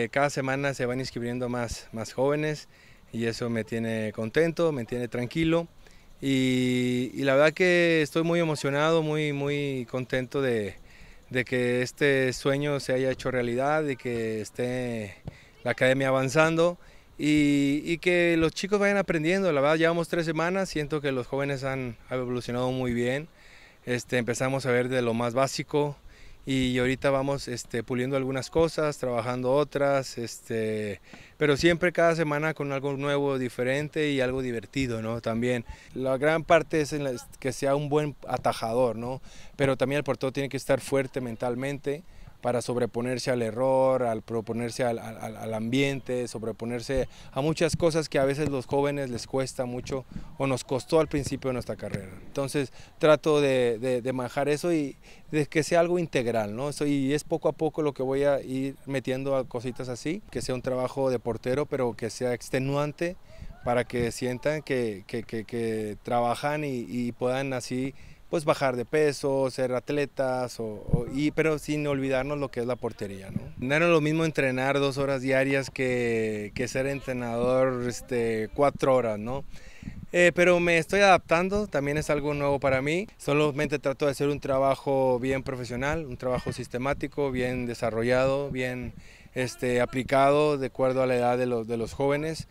Eh, cada semana se van inscribiendo más, más jóvenes y eso me tiene contento, me tiene tranquilo y, la verdad que estoy muy emocionado, muy, muy contento de, de, que este sueño se haya hecho realidad, y que esté la academia avanzando y, que los chicos vayan aprendiendo. La verdad llevamos tres semanas, siento que los jóvenes han, evolucionado muy bien. Este, empezamos a ver de lo más básico, y ahorita vamos este, puliendo algunas cosas, trabajando otras, este, pero siempre cada semana con algo nuevo, diferente y algo divertido, ¿no? También la gran parte es que sea un buen atajador, ¿no? Pero también el portero tiene que estar fuerte mentalmente para sobreponerse al error, al proponerse al, ambiente, sobreponerse a muchas cosas que a veces los jóvenes les cuesta mucho o nos costó al principio de nuestra carrera. Entonces trato de, de, manejar eso y de que sea algo integral, ¿no? y es poco a poco lo que voy a ir metiendo a cositas así, que sea un trabajo de portero, pero que sea extenuante para que sientan que, trabajan y puedan así pues bajar de peso, ser atletas, o, y, pero sin olvidarnos lo que es la portería. ¿no? no era lo mismo entrenar dos horas diarias que, ser entrenador este, cuatro horas, ¿no? Eh, pero me estoy adaptando, también es algo nuevo para mí. Solamente trato de hacer un trabajo bien profesional, un trabajo sistemático, bien desarrollado, bien este, aplicado de acuerdo a la edad de los, de los jóvenes.